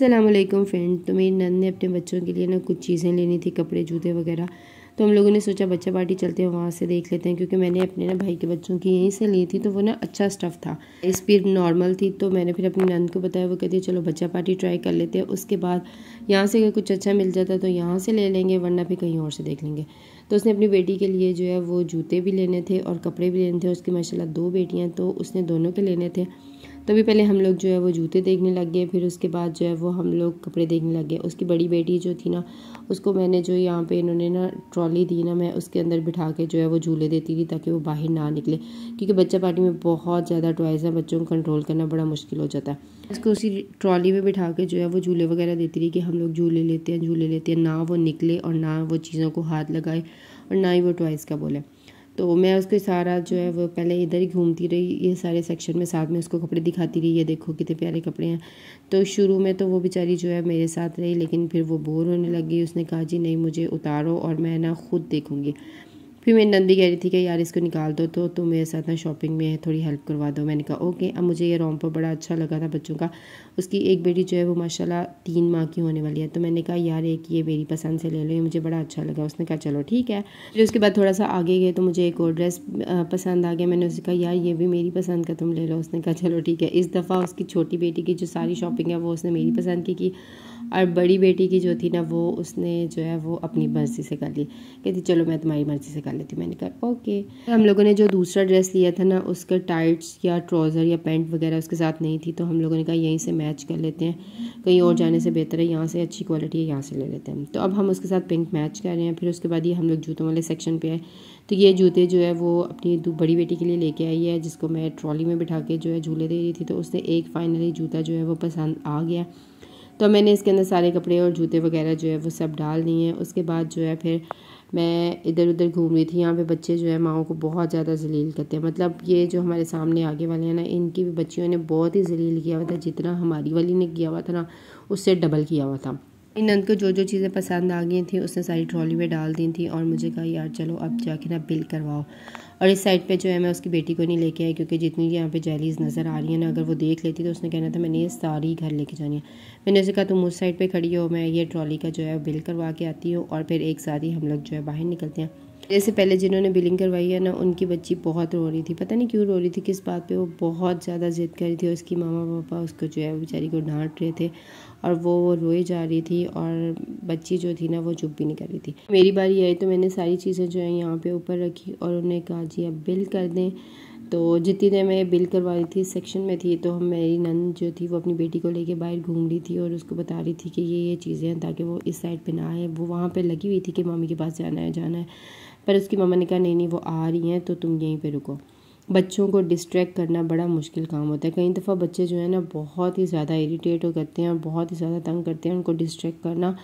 Aslam friend तो मेरी नंद ने अपने बच्चों के लिए ना कुछ चीज़ें लेनी थी कपड़े जूते वगैरह तो हम लोगों ने सोचा बच्चा पार्टी चलते हैं वहाँ से देख लेते हैं क्योंकि मैंने अपने ना भाई के बच्चों की यहीं से ली थी तो वो ना अच्छा स्टफ़ था इस पर नॉर्मल थी तो मैंने फिर अपनी नंद को बताया वो कहती है चलो बच्चा पार्टी ट्राई कर लेते हैं उसके बाद यहाँ से अगर कुछ अच्छा मिल जाता तो यहाँ से ले लेंगे वरना फिर कहीं और से देख लेंगे तो उसने अपनी बेटी के लिए जो है वो जूते भी लेने थे और कपड़े भी लेने थे उसकी माशाला दो बेटियाँ तो उसने दोनों के लेने थे तभी पहले हम लोग जो है वो जूते देखने लग गए फिर उसके बाद जो है वो हम लोग कपड़े देखने लग गए उसकी बड़ी बेटी जो थी ना उसको मैंने जो यहाँ पे इन्होंने ना ट्रॉली दी ना मैं उसके अंदर बिठा के जो है वो झूले देती थी ताकि वो बाहर ना निकले क्योंकि बच्चा पार्टी में बहुत ज़्यादा टॉयज़ है बच्चों को कंट्रोल करना बड़ा मुश्किल हो जाता है उसको उसी ट्रॉली में बिठा के जो है वो झूले वगैरह देती रही कि हम लोग झूले लेते हैं झूले लेते हैं ना वो निकले और ना वो चीज़ों को हाथ लगाए और ना ही वो टॉयज़ का बोले तो मैं उसके सारा जो है वो पहले इधर ही घूमती रही ये सारे सेक्शन में साथ में उसको कपड़े दिखाती रही ये देखो कितने प्यारे कपड़े हैं तो शुरू में तो वो बेचारी जो है मेरे साथ रही लेकिन फिर वो बोर होने लगी उसने कहा जी नहीं मुझे उतारो और मैं ना ख़ुद देखूँगी फिर मेरी नंदी कह रही थी कि यार इसको निकाल दो तो तुम मेरे साथ ना शॉपिंग में थोड़ी हेल्प करवा दो मैंने कहा ओके अब मुझे ये रोमपो बड़ा अच्छा लगा था बच्चों का उसकी एक बेटी जो है वो माशाल्लाह तीन माह की होने वाली है तो मैंने कहा यार एक ये मेरी पसंद से ले लो ये मुझे बड़ा अच्छा लगा उसने कहा चलो ठीक है फिर उसके बाद थोड़ा सा आगे गए तो मुझे एक और ड्रेस पसंद आ गया मैंने उसे कहा यार ये भी मेरी पसंद का तुम ले लो उसने कहा चलो ठीक है इस दफ़ा उसकी छोटी बेटी की जो सारी शॉपिंग है वो उसने मेरी पसंद की की और बड़ी बेटी की जो थी ना वो उसने जो है वो अपनी मर्ज़ी से कर ली कहती चलो मैं तुम्हारी मर्ज़ी से कर डाली मैंने कहा ओके हम लोगों ने जो दूसरा ड्रेस लिया था ना उसका टाइट्स या ट्राउज़र या पैंट वगैरह उसके साथ नहीं थी तो हम लोगों ने कहा यहीं से मैच कर लेते हैं कहीं और जाने से बेहतर है यहाँ से अच्छी क्वालिटी है यहाँ से ले लेते हैं तो अब हम उसके साथ पिंक मैच कर रहे हैं फिर उसके बाद ये हम लोग जूतों वाले सेक्शन पर आए तो ये जूते जो है वो अपनी बड़ी बेटी के लिए लेके आई है जिसको मैं ट्रॉली में बिठा के जो है झूले दे रही थी तो उसने एक फाइनली जूता जो है वो पसंद आ गया तो मैंने इसके अंदर सारे कपड़े और जूते वगैरह जो है वो सब डाल दिए हैं उसके बाद जो है फिर मैं इधर उधर घूम रही थी यहाँ पे बच्चे जो है माओ को बहुत ज़्यादा जलील करते हैं मतलब ये जो हमारे सामने आगे वाले हैं ना इनकी भी बच्चियों ने बहुत ही जलील किया हुआ था जितना हमारी वाली ने किया हुआ था ना उससे डबल किया हुआ था इन नंद को जो जो चीज़ें पसंद आ गई थी उसने सारी ट्रॉली में डाल दी थी और मुझे कहा यार चलो अब जाके ना बिल करवाओ और इस साइड पे जो है मैं उसकी बेटी को नहीं लेके आई क्योंकि जितनी यहाँ पे जैलीज नज़र आ रही है ना अगर वो देख लेती तो उसने कहना था मैंने ये सारी घर लेके जानी है मैंने उसे कहा तुम उस साइड पर खड़ी हो मैं ये ट्रॉली का जो है बिल करवा के आती हूँ और फिर एक साथ ही हम लोग जो है बाहर निकलते हैं जैसे पहले जिन्होंने बिलिंग करवाई है ना उनकी बच्ची बहुत रो रही थी पता नहीं क्यों रो रही थी किस बात पे वो बहुत ज़्यादा ज़िद कर रही थी उसकी मामा पापा उसको जो है बेचारी को डांट रहे थे और वो रोए जा रही थी और बच्ची जो थी ना वो चुप भी नहीं कर रही थी मेरी बारी आई तो मैंने सारी चीज़ें जो है यहाँ पे ऊपर रखी और उन्हें कहा जी अब बिल कर दें तो जितनी देर मैं बिल करवा रही थी सेक्शन में थी तो हम मेरी नन जो थी वो अपनी बेटी को लेके बाहर घूम रही थी और उसको बता रही थी कि ये ये चीज़ें हैं ताकि वो इस साइड पे ना आए वो वहाँ पे लगी हुई थी कि मामी के पास जाना है जाना है पर उसकी मामा ने कहा नहीं नहीं वो आ रही हैं तो तुम यहीं पे रुको बच्चों को डिस्ट्रैक्ट करना बड़ा मुश्किल काम होता है कई दफ़ा बच्चे जो है ना बहुत ही ज़्यादा इरीटेट हो करते हैं और बहुत ही ज़्यादा तंग करते हैं उनको डिस्ट्रैक्ट करना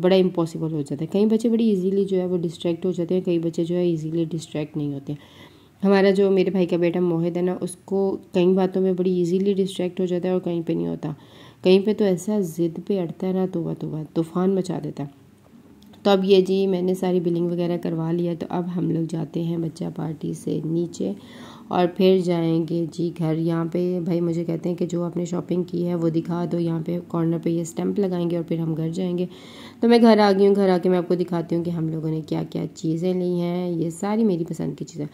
बड़ा इम्पॉसिबल हो जाता है कई बच्चे बड़ी इजीली जो है वो डिस्ट्रैक्ट हो जाते हैं कई बच्चे जो है इजीली डिस्ट्रैक्ट नहीं होते हमारा जो मेरे भाई का बेटा मोहित है ना उसको कई बातों में बड़ी इजीली डिस्ट्रैक्ट हो जाता है और कहीं पे नहीं होता कहीं पे तो ऐसा ज़िद पे अड़ता है ना तोबा तोबा तूफ़ान मचा देता है तो अब ये जी मैंने सारी बिलिंग वगैरह करवा लिया तो अब हम लोग जाते हैं बच्चा पार्टी से नीचे और फिर जाएंगे जी घर यहाँ पे भाई मुझे कहते हैं कि जो आपने शॉपिंग की है वो दिखा दो यहाँ पे कॉर्नर पे ये स्टैंप लगाएंगे और फिर हम घर जाएंगे तो मैं घर आ गई हूँ घर आके मैं आपको दिखाती हूँ कि हम लोगों ने क्या क्या चीज़ें ली हैं ये सारी मेरी पसंद की चीज़ें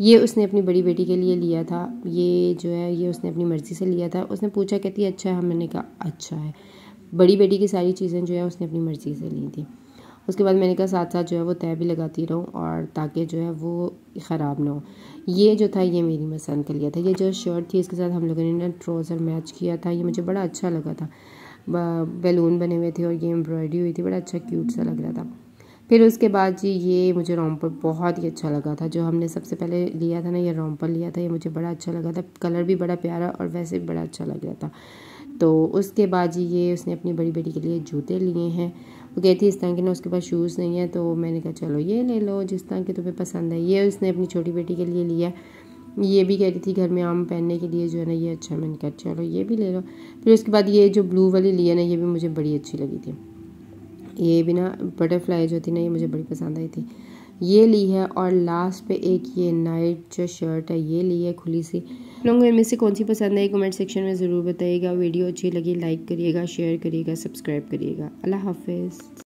ये उसने अपनी बड़ी बेटी के लिए लिया था ये जो है ये उसने अपनी मर्ज़ी से लिया था उसने पूछा कहती अच्छा है मैंने कहा अच्छा है बड़ी बेटी की सारी चीज़ें जो है उसने अपनी मर्ज़ी से ली थी उसके बाद मैंने कहा साथ साथ जो है वो तय भी लगाती रहूँ और ताकि जो है वो ख़राब ना हो ये जो था ये मेरी पसंद के लिया था ये जो शर्ट थी इसके साथ हम लोगों ने ना ट्रोज़र मैच किया था ये मुझे बड़ा अच्छा लगा था बैलून बने हुए थे और ये एम्ब्रॉयडरी हुई थी बड़ा अच्छा क्यूट सा लग रहा था फिर उसके बाद जी ये मुझे रोमपर बहुत ही अच्छा लगा था जो हमने सबसे पहले लिया था ना ये रोमपर लिया था ये मुझे बड़ा अच्छा लगा था कलर भी बड़ा प्यारा और वैसे भी बड़ा अच्छा लग रहा था तो उसके बाद जी ये उसने अपनी बड़ी बेटी के लिए जूते लिए हैं वो कहती है इस तरह के ना उसके पास शूज़ नहीं है तो मैंने कहा चलो ये ले लो जिस तरह के तुम्हें पसंद है ये उसने अपनी छोटी बेटी के लिए लिया ये भी कह रही थी घर में आम पहनने के लिए जो है ना ये अच्छा मैंने कहा चलो ये भी ले लो फिर उसके बाद ये जो ब्लू वाली ली है ना ये भी मुझे बड़ी अच्छी लगी थी ये भी ना बटरफ्लाई जो थी ना ये मुझे बड़ी पसंद आई थी ये ली है और लास्ट पे एक ये नाइट जो शर्ट है ये ली है खुली सी लोगों इनमें से कौन सी पसंद है कमेंट सेक्शन में ज़रूर बताइएगा वीडियो अच्छी लगी लाइक करिएगा शेयर करिएगा सब्सक्राइब करिएगा अल्लाह हाफिज़